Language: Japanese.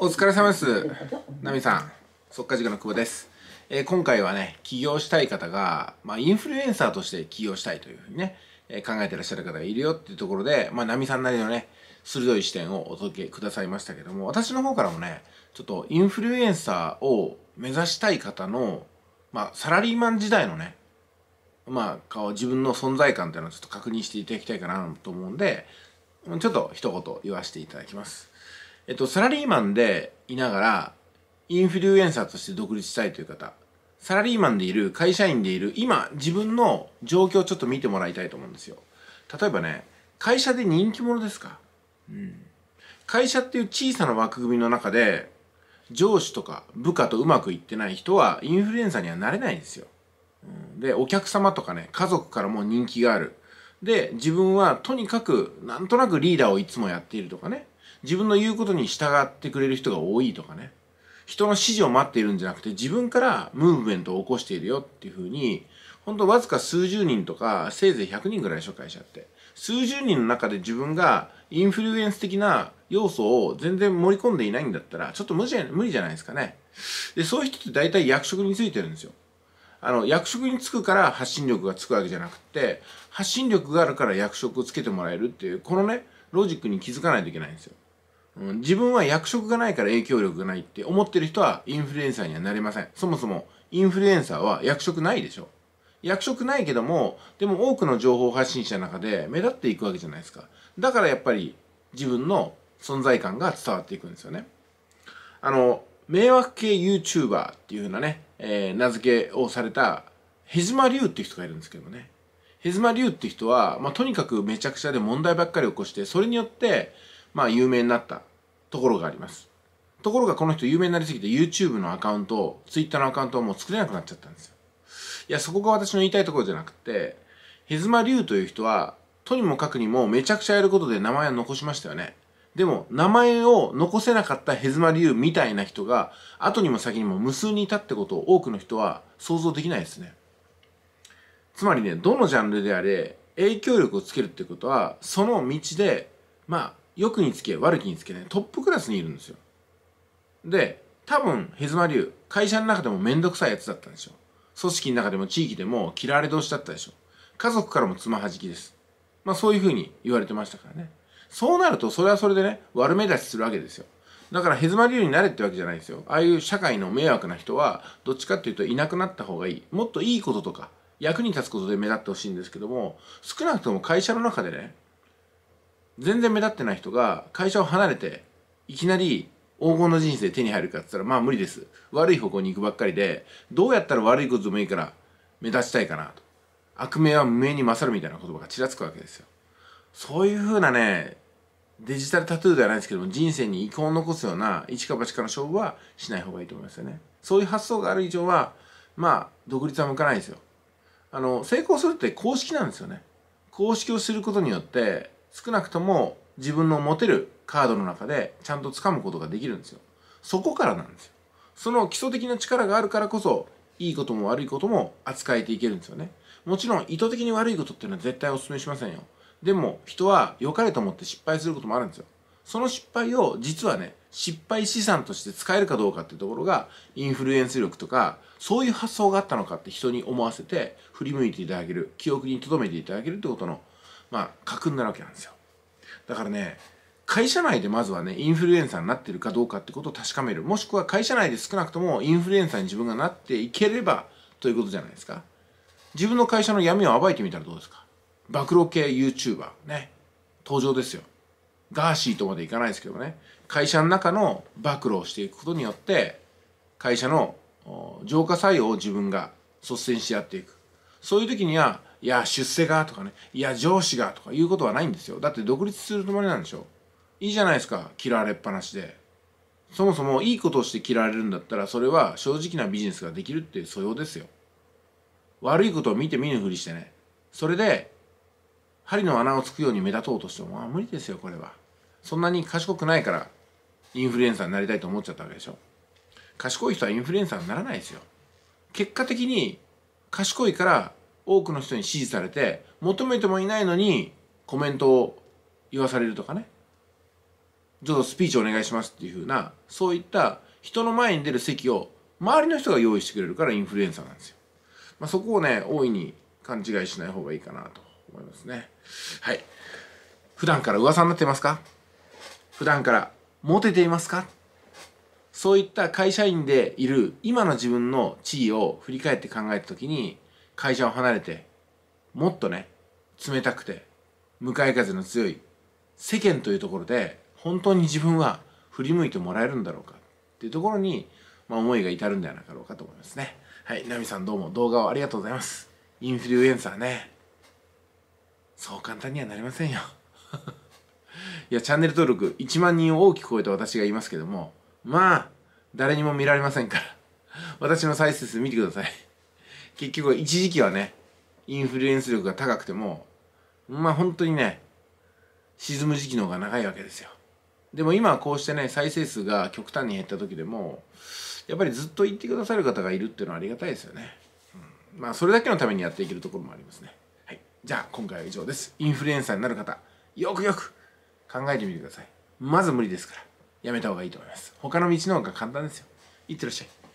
お疲れ様です。ナミさん、速稼塾の久保です。えー、今回はね、起業したい方が、まあ、インフルエンサーとして起業したいというふうにね、えー、考えてらっしゃる方がいるよっていうところで、まあ、ナミさんなりのね、鋭い視点をお届けくださいましたけども、私の方からもね、ちょっとインフルエンサーを目指したい方の、まあ、サラリーマン時代のね、まあ、自分の存在感っていうのをちょっと確認していただきたいかなと思うんで、ちょっと一言言わせていただきます。えっと、サラリーマンでいながら、インフルエンサーとして独立したいという方、サラリーマンでいる、会社員でいる、今、自分の状況をちょっと見てもらいたいと思うんですよ。例えばね、会社で人気者ですかうん。会社っていう小さな枠組みの中で、上司とか部下とうまくいってない人は、インフルエンサーにはなれないんですよ。で、お客様とかね、家族からも人気がある。で、自分はとにかく、なんとなくリーダーをいつもやっているとかね。自分の言うことに従ってくれる人が多いとかね人の指示を待っているんじゃなくて自分からムーブメントを起こしているよっていうふうに本当わずか数十人とかせいぜい100人ぐらいでしょ会社って数十人の中で自分がインフルエンス的な要素を全然盛り込んでいないんだったらちょっと無理じゃないですかねでそういう人って大体役職についてるんですよあの役職につくから発信力がつくわけじゃなくて発信力があるから役職をつけてもらえるっていうこのねロジックに気づかないといけないんですようん、自分は役職がないから影響力がないって思ってる人はインフルエンサーにはなれません。そもそもインフルエンサーは役職ないでしょ。役職ないけども、でも多くの情報発信者の中で目立っていくわけじゃないですか。だからやっぱり自分の存在感が伝わっていくんですよね。あの、迷惑系 YouTuber っていうふうなね、えー、名付けをされたヘズマリュウっていう人がいるんですけどね。ヘズマリュウっていう人は、まあ、とにかくめちゃくちゃで問題ばっかり起こして、それによって、まあ、有名になったところがあります。ところがこの人有名になりすぎて YouTube のアカウント、Twitter のアカウントはもう作れなくなっちゃったんですよ。いや、そこが私の言いたいところじゃなくて、ヘズマリュウという人は、とにもかくにもめちゃくちゃやることで名前を残しましたよね。でも、名前を残せなかったヘズマリュウみたいな人が、後にも先にも無数にいたってことを多くの人は想像できないですね。つまりね、どのジャンルであれ、影響力をつけるってことは、その道で、まあ、良くにつけ悪きにつけねトップクラスにいるんですよで多分ヘズマ流会社の中でもめんどくさいやつだったんでしょ組織の中でも地域でも嫌われ同士だったでしょ家族からもつまはじきですまあそういうふうに言われてましたからねそうなるとそれはそれでね悪目立ちするわけですよだからヘズマ流になれってわけじゃないですよああいう社会の迷惑な人はどっちかっていうといなくなった方がいいもっといいこととか役に立つことで目立ってほしいんですけども少なくとも会社の中でね全然目立ってない人が会社を離れていきなり黄金の人生手に入るかっつったらまあ無理です悪い方向に行くばっかりでどうやったら悪いことでもいいから目立ちたいかなと悪名は無名に勝るみたいな言葉がちらつくわけですよそういうふうなねデジタルタトゥーではないですけども人生に遺恨を残すような一か八かの勝負はしない方がいいと思いますよねそういう発想がある以上はまあ独立は向かないですよあの成功するって公式なんですよね公式を知ることによって少なくとも自分の持てるカードの中でちゃんと掴むことができるんですよ。そこからなんですよ。その基礎的な力があるからこそ、いいことも悪いことも扱えていけるんですよね。もちろん意図的に悪いことっていうのは絶対お勧めしませんよ。でも人は良かれと思って失敗することもあるんですよ。その失敗を実はね、失敗資産として使えるかどうかっていうところが、インフルエンス力とか、そういう発想があったのかって人に思わせて、振り向いていただける、記憶に留めていただけるってことのまあ、架空なるわけなんですよ。だからね、会社内でまずはね、インフルエンサーになってるかどうかってことを確かめる。もしくは会社内で少なくともインフルエンサーに自分がなっていければということじゃないですか。自分の会社の闇を暴いてみたらどうですか暴露系 YouTuber ね、登場ですよ。ガーシーとまでいかないですけどね、会社の中の暴露をしていくことによって、会社の浄化作用を自分が率先してやっていく。そういう時には、いや出世がとかねいや上司がとかいうことはないんですよだって独立するつもりなんでしょいいじゃないですか嫌われっぱなしでそもそもいいことをして嫌われるんだったらそれは正直なビジネスができるっていう素養ですよ悪いことを見て見ぬふりしてねそれで針の穴をつくように目立とうとしてもまあ無理ですよこれはそんなに賢くないからインフルエンサーになりたいと思っちゃったわけでしょ賢い人はインフルエンサーにならないですよ結果的に賢いから多くの人に支持されて求めてもいないのにコメントを言わされるとかねちょっとスピーチお願いしますっていうふうなそういった人の前に出る席を周りの人が用意してくれるからインフルエンサーなんですよ、まあ、そこをね大いに勘違いしない方がいいかなと思いますねはい普段から噂になってますか普段からモテていますかそういった会社員でいる今の自分の地位を振り返って考えた時に会社を離れて、もっとね、冷たくて、向かい風の強い世間というところで、本当に自分は振り向いてもらえるんだろうかっていうところに、まあ、思いが至るんではなかろうかと思いますね。はい、ナミさんどうも動画をありがとうございます。インフルエンサーね。そう簡単にはなりませんよ。いや、チャンネル登録1万人を大きく超えた私が言いますけども、まあ、誰にも見られませんから。私の再生数見てください。結局一時期はね、インフルエンス力が高くても、まあ本当にね、沈む時期の方が長いわけですよ。でも今はこうしてね、再生数が極端に減った時でも、やっぱりずっと言ってくださる方がいるっていうのはありがたいですよね。うん、まあそれだけのためにやっていけるところもありますね。はい。じゃあ今回は以上です。インフルエンサーになる方、よくよく考えてみてください。まず無理ですから、やめた方がいいと思います。他の道の方が簡単ですよ。いってらっしゃい。